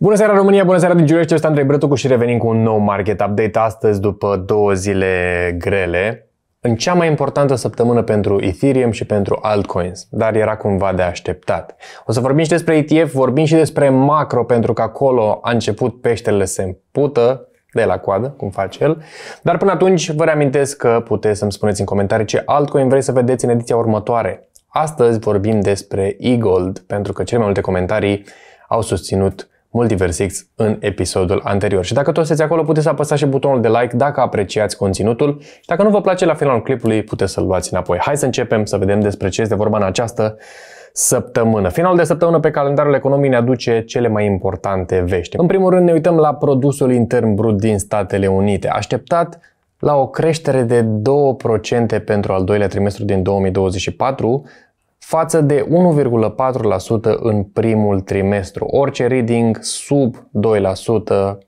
Bună seara România, bună seara din Giurești, eu sunt Andrei Brătucu și revenim cu un nou market update astăzi după două zile grele. În cea mai importantă săptămână pentru Ethereum și pentru altcoins, dar era cumva de așteptat. O să vorbim și despre ETF, vorbim și despre macro, pentru că acolo a început peștele se împută, de la coadă, cum face el. Dar până atunci vă reamintesc că puteți să-mi spuneți în comentarii ce altcoin vrei să vedeți în ediția următoare. Astăzi vorbim despre eGold, pentru că cele mai multe comentarii au susținut MultiverseX în episodul anterior. Și dacă tot sunteți acolo, puteți să apăsați și butonul de like dacă apreciați conținutul și dacă nu vă place la finalul clipului, puteți să-l luați înapoi. Hai să începem să vedem despre ce este vorba în această săptămână. Finalul de săptămână pe calendarul economiei ne aduce cele mai importante vești. În primul rând ne uităm la produsul intern brut din Statele Unite. Așteptat la o creștere de 2% pentru al doilea trimestru din 2024, față de 1,4% în primul trimestru. Orice reading sub 2%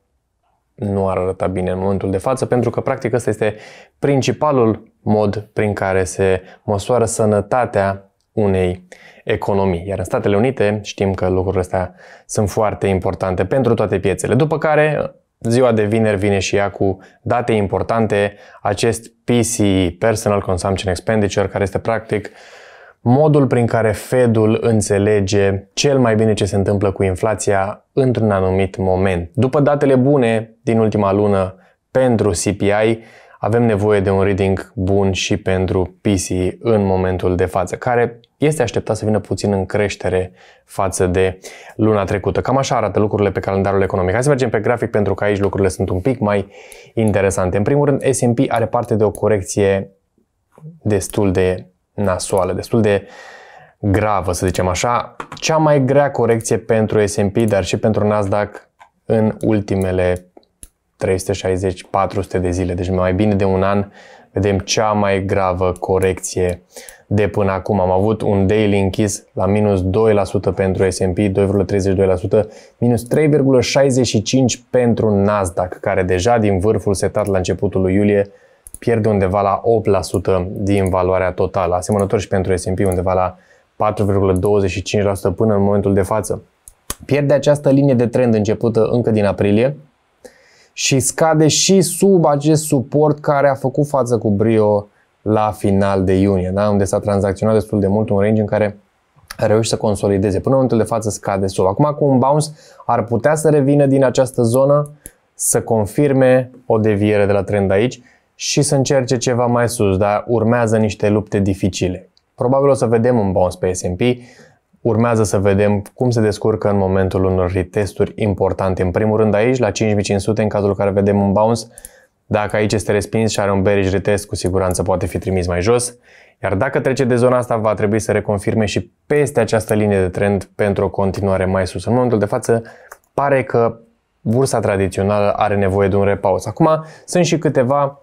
nu ar arăta bine în momentul de față, pentru că practic ăsta este principalul mod prin care se măsoară sănătatea unei economii. Iar în Statele Unite știm că lucrurile astea sunt foarte importante pentru toate piețele. După care, ziua de vineri vine și ea cu date importante, acest PCE, Personal Consumption Expenditure, care este practic uh, modul prin care Fedul înțelege cel mai bine ce se întâmplă cu inflația într-un anumit moment. După datele bune din ultima lună pentru CPI, avem nevoie de un reading bun și pentru PCE în momentul de față, care este așteptat să vină puțin în creștere față de luna trecută. Cam așa arată lucrurile pe calendarul economic. Hai să mergem pe grafic pentru că aici lucrurile sunt un pic mai interesante. În primul rând, S&P are parte de o corecție destul de nasoală, destul de gravă, să zicem așa. Cea mai grea corecție pentru S&P, dar și pentru Nasdaq în ultimele 360-400 de zile, deci mai bine de un an, vedem cea mai gravă corecție de până acum. Am avut un daily închis la minus 2% pentru S&P, 2,32%, minus 3,65% pentru Nasdaq, care deja din vârful setat la începutul lui iulie pierde undeva la 8% din valoarea totală, asemănător și pentru S&P undeva la 4,25% până în momentul de față. Pierde această linie de trend începută încă din aprilie și scade și sub acest suport care a făcut față cu brio la final de iunie, da? unde s-a tranzacționat destul de mult un range în care a reușit să consolideze. Până în momentul de față scade sub. Acum cu un bounce ar putea să revină din această zonă, să confirme o deviere de la trend aici și să încerce ceva mai sus, dar urmează niște lupte dificile. Probabil o să vedem un bounce pe S&P, urmează să vedem cum se descurcă în momentul unor retesturi importante. În primul rând aici, la 5500, în cazul în care vedem un bounce, dacă aici este respins și are un bearish retest, cu siguranță poate fi trimis mai jos. Iar dacă trece de zona asta, va trebui să reconfirme și peste această linie de trend pentru o continuare mai sus. În momentul de față, pare că bursa tradițională are nevoie de un repaus. Acum, sunt și câteva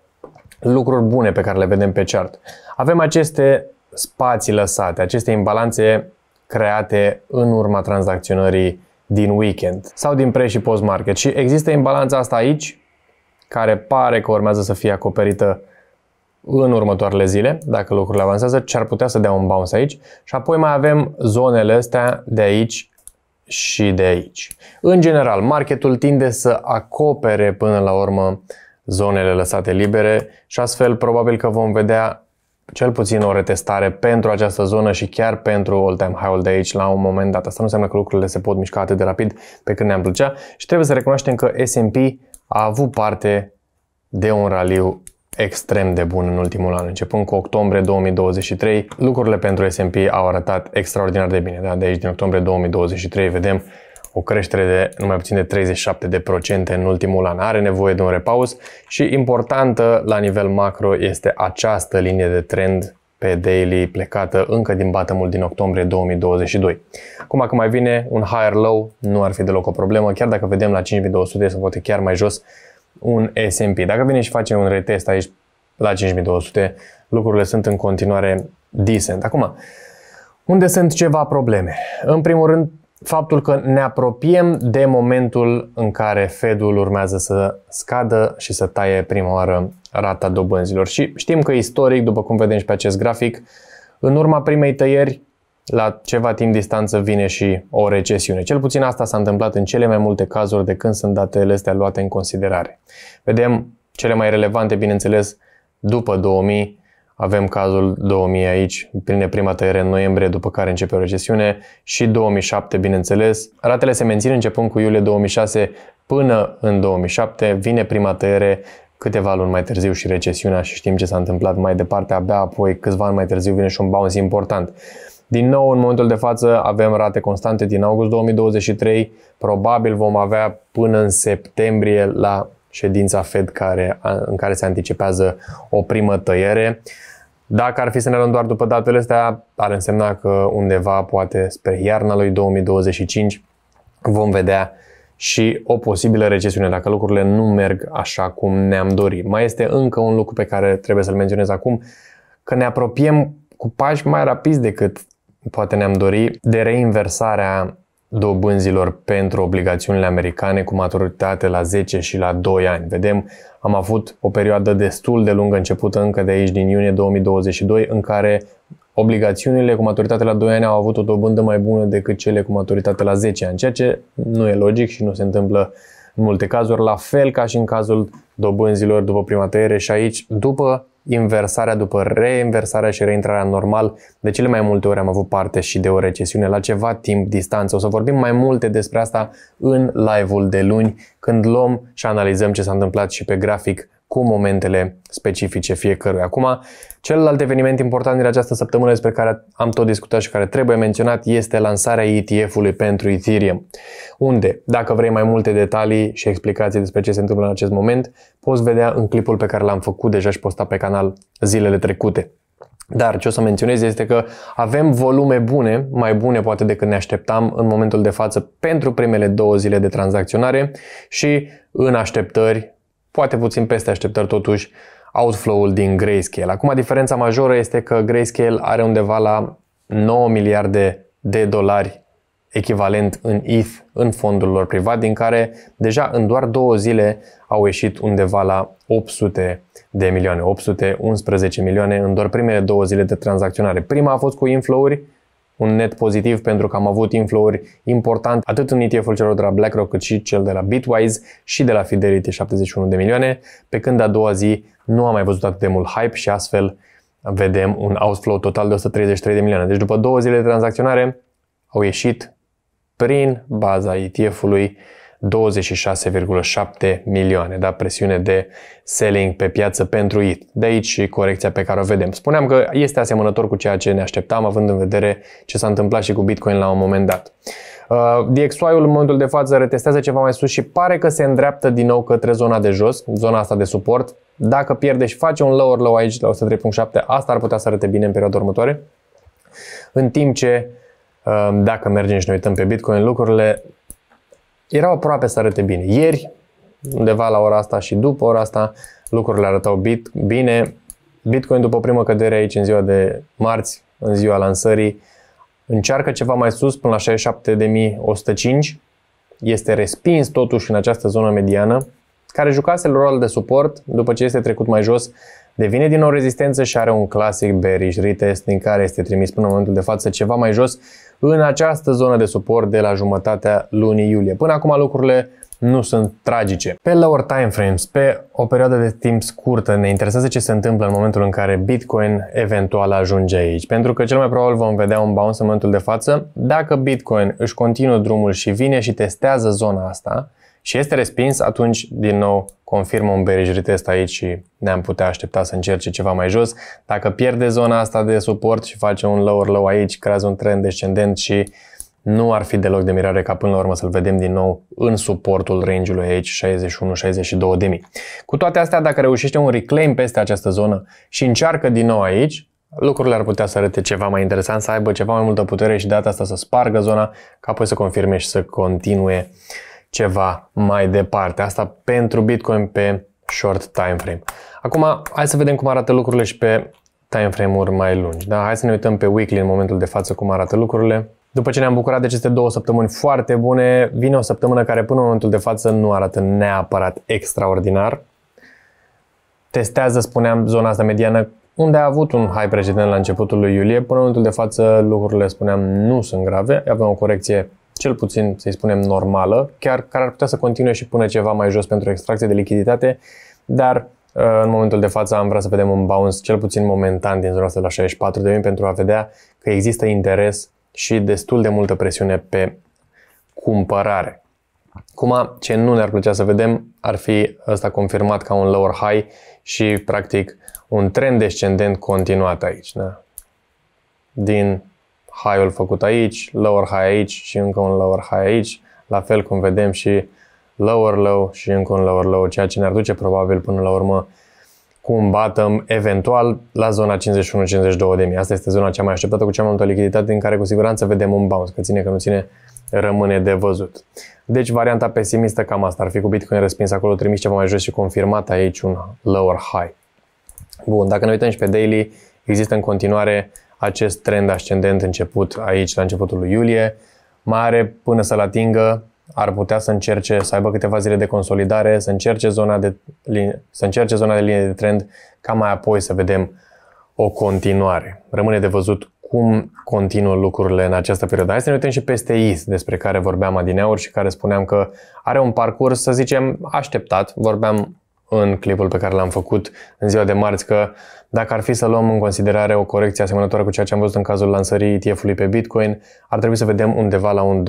lucruri bune pe care le vedem pe chart. Avem aceste spații lăsate, aceste imbalanțe create în urma tranzacționării din weekend sau din pre și post market. Și există imbalanța asta aici care pare că urmează să fie acoperită în următoarele zile, dacă lucrurile avansează, ce ar putea să dea un bounce aici și apoi mai avem zonele astea de aici și de aici. În general, marketul tinde să acopere până la urmă uh, zonele lăsate libere și astfel probabil că vom vedea cel puțin o retestare pentru această zonă și chiar pentru all-time high-ul de aici la un moment dat. Asta nu înseamnă că lucrurile se pot mișca atât de rapid pe când ne-am plăcea și trebuie să recunoaștem că S&P a avut parte de un raliu extrem de bun în ultimul an. Începând cu octombrie 2023, lucrurile pentru S&P au arătat extraordinar de bine. Da? De aici, din octombrie 2023, vedem o creștere de numai puțin de 37% în ultimul an. Are nevoie de un repaus și importantă la nivel macro este această linie de trend pe daily plecată încă din bottomul din octombrie 2022. Acum că mai vine un higher low, nu ar fi deloc o problemă, chiar dacă vedem la 5200 sau poate chiar mai jos un S&P. Dacă vine și face un retest aici la 5200, lucrurile sunt în continuare decent. Acum, unde sunt ceva probleme? În primul rând, faptul că ne apropiem de momentul în care Fedul urmează să scadă și să taie prima oară rata dobânzilor. Și știm că istoric, după cum vedem și pe acest grafic, în urma primei tăieri, la ceva timp distanță vine și o recesiune. Cel puțin asta s-a întâmplat în cele mai multe cazuri de când sunt datele astea luate în considerare. Vedem cele mai relevante, bineînțeles, după 2000, avem cazul 2000 aici, prinde prima tăiere în noiembrie, după care începe o recesiune și 2007, bineînțeles. Ratele se mențin începând cu iulie 2006 până în 2007, vine prima tăiere câteva luni mai târziu și recesiunea și știm ce s-a întâmplat mai departe, abia apoi câțiva ani mai târziu vine și un bounce important. Din nou, în momentul de față, avem rate constante din august 2023. Probabil vom avea până în septembrie la ședința Fed care, în care se anticipează o primă tăiere. Dacă ar fi să ne luăm doar după datele astea, ar însemna că undeva, poate spre iarna lui 2025, vom vedea și o posibilă recesiune, dacă lucrurile nu merg așa cum ne-am dorit. Mai este încă un lucru pe care trebuie să-l menționez acum, că ne apropiem cu pași mai rapizi decât poate ne-am dorit de reinversarea dobânzilor pentru obligațiunile americane cu maturitate la 10 și la 2 ani. Vedem, am avut o perioadă destul de lungă începută încă de aici din iunie 2022 în care obligațiunile cu maturitate la 2 ani au avut o dobândă mai bună decât cele cu maturitate la 10 ani, ceea ce nu e logic și nu se întâmplă în multe cazuri, la fel ca și în cazul dobânzilor după prima tăiere și aici, după inversarea după reinversarea și reintrarea normal. De cele mai multe ori am avut parte și de o recesiune la ceva timp distanță. O să vorbim mai multe despre asta în live-ul de luni, când luăm și analizăm ce s-a întâmplat și pe grafic cu momentele specifice fiecărui. Acum, celălalt eveniment important din această săptămână despre care am tot discutat și care trebuie menționat este lansarea ETF-ului pentru Ethereum, unde, dacă vrei mai multe detalii și explicații despre ce se întâmplă în acest moment, poți vedea în clipul pe care l-am făcut deja și postat pe canal zilele trecute. Dar ce o să menționez este că avem volume bune, mai bune poate decât ne așteptam în momentul de față pentru primele două zile de tranzacționare și în așteptări poate puțin peste așteptări totuși, outflow-ul din Grayscale. Acum, diferența majoră este că Grayscale are undeva la 9 miliarde de dolari echivalent în ETH în fondul lor privat, din care deja în doar două zile au ieșit undeva la 800 de milioane, 811 milioane în doar primele două zile de tranzacționare. Prima a fost cu inflow-uri, un net pozitiv pentru că am avut inflouri importante atât în ETF-ul celor de la BlackRock cât și cel de la Bitwise și de la Fidelity 71 de milioane, pe când a doua zi nu am mai văzut atât de mult hype și astfel vedem un outflow total de 133 de milioane. Deci după două zile de tranzacționare au ieșit prin baza ETF-ului 26,7 milioane, da? presiune de selling pe piață pentru IT. De aici corecția pe care o vedem. Spuneam că este asemănător cu ceea ce ne așteptam, având în vedere ce s-a întâmplat și cu Bitcoin la un moment dat. Uh, DXY-ul în momentul de față retestează ceva mai sus și pare că se îndreaptă din nou către zona de jos, zona asta de suport. Dacă pierde și face un lower low aici la 103.7, asta ar putea să arate bine în perioada următoare. În timp ce uh, dacă mergem și ne uităm pe Bitcoin, lucrurile erau aproape să arate bine. Ieri, undeva la ora asta și după ora asta, lucrurile arătau bit, bine. Bitcoin după prima cădere aici în ziua de marți, în ziua lansării, încearcă ceva mai sus până la 67.105. Este respins totuși în această zonă mediană, care jucase rol de suport după ce este trecut mai jos, devine din nou rezistență și are un clasic bearish retest din care este trimis până în momentul de față ceva mai jos în această zonă de suport de la jumătatea lunii iulie. Până acum lucrurile nu sunt tragice. Pe lower time frames, pe o perioadă de timp scurtă, ne interesează ce se întâmplă în momentul în care Bitcoin eventual ajunge aici. Pentru că cel mai probabil vom vedea un bounce în momentul de față. Dacă Bitcoin își continuă drumul și vine și testează zona asta, și este respins, atunci din nou confirmă un bearish retest aici și ne-am putea aștepta să încerce ceva mai jos. Dacă pierde zona asta de suport și face un lower low aici, creează un trend descendent și nu ar fi deloc de mirare ca până la urmă să-l vedem din nou în suportul range-ului aici 61-62 de mii. Cu toate astea, dacă reușește un reclaim peste această zonă și încearcă din nou aici, lucrurile ar putea să arate ceva mai interesant, să aibă ceva mai multă putere și data asta să spargă zona ca apoi să confirme și să continue uh, ceva mai departe. Asta pentru Bitcoin pe short time frame. Acum, hai să vedem cum arată lucrurile și pe time frame-uri mai lungi. Da? Hai să ne uităm pe weekly în momentul de față cum arată lucrurile. După ce ne-am bucurat de aceste două săptămâni foarte bune, vine o săptămână care până în momentul de față nu arată neapărat extraordinar. Testează, spuneam, zona asta mediană unde a avut un high precedent la începutul lui iulie. Până în momentul de față lucrurile, spuneam, nu sunt grave. Avem o corecție cel puțin, să-i spunem, normală, chiar care ar putea să continue și până ceva mai jos pentru extracție de lichiditate, dar uh, în momentul de față am vrea să vedem un bounce cel puțin momentan din zona asta la 64 de mii pentru a vedea că există interes și destul de multă presiune pe cumpărare. Cum ce nu ne-ar plăcea să vedem ar fi ăsta confirmat ca un lower high și practic un trend descendent continuat aici. Da? Din high-ul făcut aici, lower high aici și încă un lower high aici, la fel cum vedem și lower low și încă un lower low, ceea ce ne-ar duce probabil până la urmă cu un bottom eventual la zona 51-52 de mii. Asta este zona cea mai așteptată cu cea mai multă lichiditate în care cu siguranță vedem un bounce, că ține că nu ține rămâne de văzut. Deci varianta pesimistă cam asta ar fi cu Bitcoin respins acolo, trimis ceva mai jos și confirmat aici un lower high. Bun, dacă ne uităm și pe daily, există în continuare acest trend ascendent început aici la începutul lui iulie, mare până să-l atingă, ar putea să încerce să aibă câteva zile de consolidare, să încerce zona de, să încerce zona de linie de trend, ca mai apoi să vedem o continuare. Rămâne de văzut cum continuă lucrurile în această perioadă. Hai să ne uităm și peste IS, despre care vorbeam adineauri și care spuneam că are un parcurs, să zicem, așteptat. Vorbeam în clipul pe care l-am făcut în ziua de marți că uh, dacă ar fi să luăm în considerare o corecție asemănătoare cu ceea ce am văzut în cazul lansării ETF-ului pe Bitcoin, ar trebui să vedem undeva la un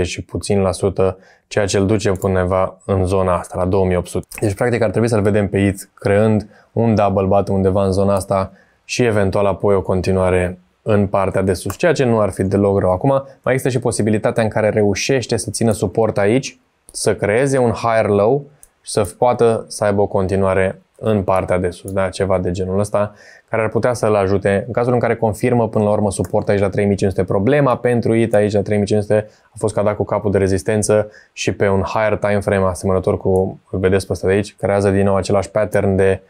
20-20 și puțin la sută, ceea ce îl duce undeva în zona asta, la 2800. Deci, practic, ar trebui să-l vedem pe ETH creând un double bat undeva în zona asta și eventual apoi o continuare în partea de sus, ceea ce nu ar fi deloc rău. Acum, mai există și posibilitatea în care reușește să țină suport aici, să creeze un higher low și să poată să aibă o continuare în partea de sus, da? ceva de genul ăsta, care ar putea să-l ajute. În cazul în care confirmă până la urmă suport aici la 3500, problema pentru IT aici la 3500 a fost că a dat cu capul de rezistență și pe un higher time frame asemănător cu, îl vedeți pe ăsta de aici, creează din nou același pattern de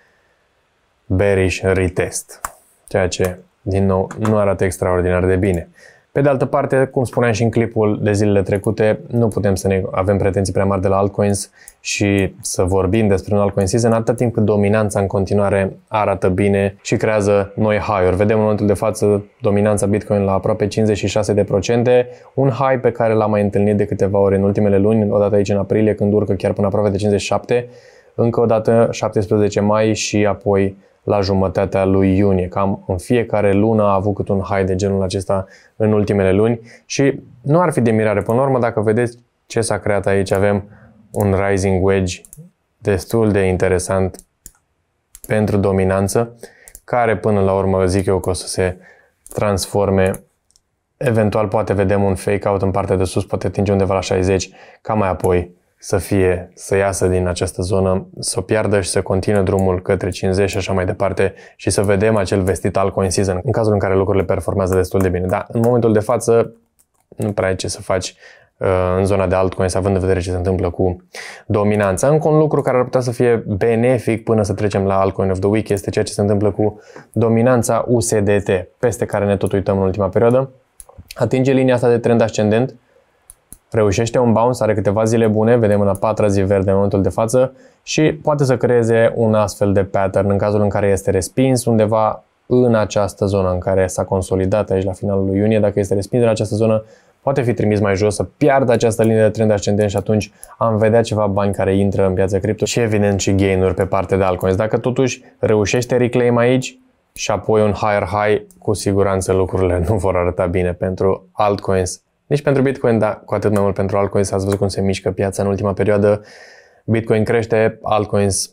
bearish retest, ceea ce din nou nu arată extraordinar de bine. Pe de altă parte, cum spuneam și în clipul de zilele trecute, nu putem să ne avem pretenții prea mari de la altcoins și să vorbim despre un altcoin season atât timp cât dominanța în continuare arată bine și creează noi high-uri. Vedem în momentul de față dominanța Bitcoin la aproape 56%, un high pe care l-am mai întâlnit de câteva ori în ultimele luni, odată aici în aprilie, când urcă chiar până aproape de 57%, încă o dată 17 mai și apoi la jumătatea lui iunie. Cam în fiecare lună a avut cât un high de genul acesta în ultimele luni și nu ar fi de mirare. Până la urmă, dacă vedeți ce s-a creat aici, avem un rising wedge destul de interesant pentru dominanță, care până la urmă zic eu că o să se transforme Eventual poate vedem un fake out în partea de sus, poate atinge undeva la 60, ca mai apoi să fie, să iasă din această zonă, să o piardă și să continue drumul către 50 și așa mai departe și să vedem acel vestit al în season, în cazul în care lucrurile performează destul de bine. Dar în momentul de față nu prea ai ce să faci uh, în zona de altcoins, având în vedere ce se întâmplă cu dominanța. Încă un lucru care ar putea să fie benefic până să trecem la altcoin of the week este ceea ce se întâmplă cu dominanța USDT, peste care ne tot uităm în ultima perioadă. Atinge linia asta de trend ascendent, Reușește un bounce, are câteva zile bune, vedem în a patra zi verde în momentul de față și poate să creeze un astfel de pattern în cazul în care este respins undeva în această zonă în care s-a consolidat aici la finalul lui iunie. Dacă este respins în această zonă, poate fi trimis mai jos, să piardă această linie de trend ascendent și atunci am vedea ceva bani care intră în piața cripto și evident și gain-uri pe partea de altcoins. Dacă totuși reușește reclaim aici și apoi un higher high, cu siguranță lucrurile nu vor arăta bine pentru altcoins nici pentru Bitcoin, dar cu atât mai mult pentru altcoins. Ați văzut cum se mișcă piața în ultima perioadă. Bitcoin crește, altcoins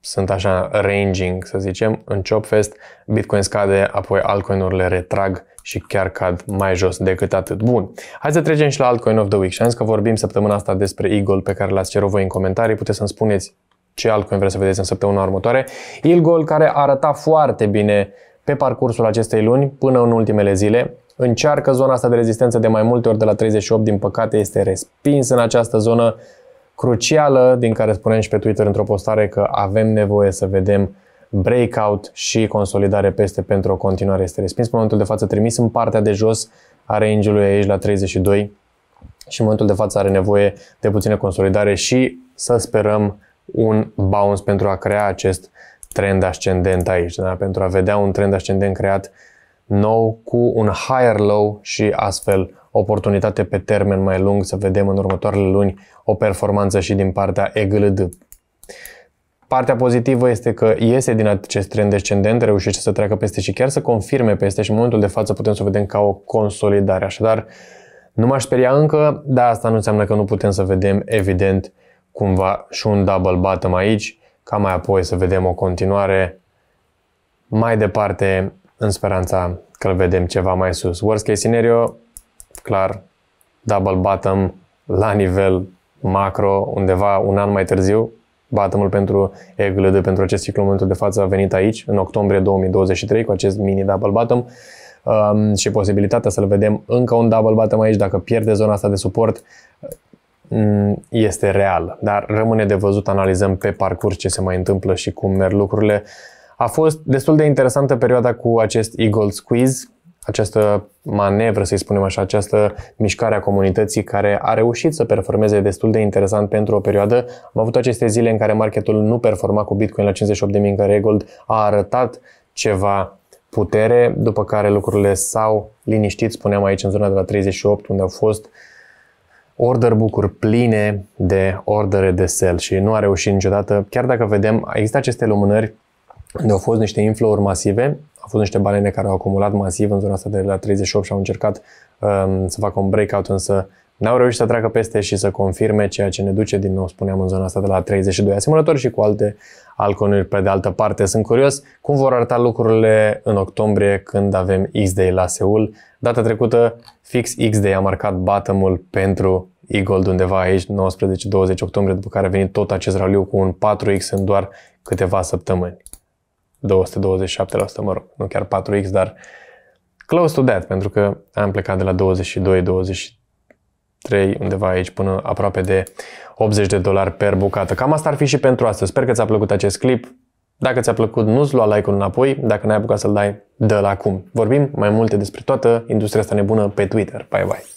sunt așa ranging, să zicem, în Chopfest, Bitcoin scade, apoi altcoin-urile retrag și chiar cad mai jos decât atât. Bun, hai să trecem și la altcoin of the week. Și am zis că vorbim săptămâna asta despre Eagle pe care l-ați cerut voi în comentarii. Puteți să-mi spuneți ce altcoin vreți să vedeți în săptămâna următoare. Eagle care arăta foarte bine pe parcursul acestei luni până în ultimele zile, Încearcă zona asta de rezistență de mai multe ori de la 38, din păcate este respins în această zonă crucială, din care spuneam și pe Twitter într-o postare că avem nevoie să vedem breakout și consolidare peste pentru o continuare. Este respins pe momentul de față, trimis în partea de jos a range aici la 32 și în momentul de față are nevoie de puțină consolidare și să sperăm un bounce pentru a crea acest trend ascendent aici, da? pentru a vedea un trend ascendent creat nou cu un higher low și astfel oportunitate pe termen mai lung să vedem în următoarele luni o performanță și din partea EGLD. Partea pozitivă este că iese din acest trend descendent, reușește să treacă peste și chiar să confirme peste și în momentul de față putem să vedem ca o consolidare. Așadar, nu m-aș speria încă, dar asta nu înseamnă că nu putem să vedem evident cumva și un double bottom aici, ca mai apoi să vedem o continuare mai departe în speranța că îl vedem ceva mai sus. Worst case scenario, clar, double bottom la nivel macro, undeva un an mai târziu, bottomul pentru EGLD pentru acest ciclu în momentul de față a venit aici, în octombrie 2023, cu acest mini double bottom um, și posibilitatea să-l vedem încă un double bottom aici, dacă pierde zona asta de suport, mm, este real. dar rămâne de văzut, analizăm pe parcurs ce se mai întâmplă și cum merg lucrurile. A fost destul de interesantă perioada cu acest Eagle Squeeze, această manevră, să-i spunem așa, această mișcare a comunității care a reușit să performeze destul de interesant pentru o perioadă. Am avut aceste zile în care marketul nu performa cu Bitcoin la 58.000, în care Gold a arătat ceva putere, după care lucrurile s-au liniștit, spuneam aici în zona de la 38, unde au fost order book-uri pline de ordere de sell și nu a reușit niciodată, chiar dacă vedem, există aceste lumânări unde au fost niște inflow masive, au fost niște balene care au acumulat masiv în zona asta de la 38 și au încercat um, să facă un breakout, însă n-au reușit să treacă peste și să confirme ceea ce ne duce din nou, spuneam, în zona asta de la 32 asemănători și cu alte alconuri pe de altă parte. Sunt curios cum vor arăta lucrurile în octombrie când avem X-Day la Seul. Data trecută, fix X-Day a marcat bottom pentru Eagle undeva aici, 19-20 octombrie, după care a venit tot acest raliu cu un 4X în doar câteva săptămâni. 227%, mă rog, nu chiar 4x, dar close to that, pentru că am plecat de la 22, 23, undeva aici, până aproape de 80 de dolari per bucată. Cam asta ar fi și pentru astăzi. Sper că ți-a plăcut acest clip. Dacă ți-a plăcut, nu-ți lua like-ul înapoi. Dacă n-ai apucat să-l dai, dă-l acum. Vorbim mai multe despre toată industria asta nebună pe Twitter. Bye, bye!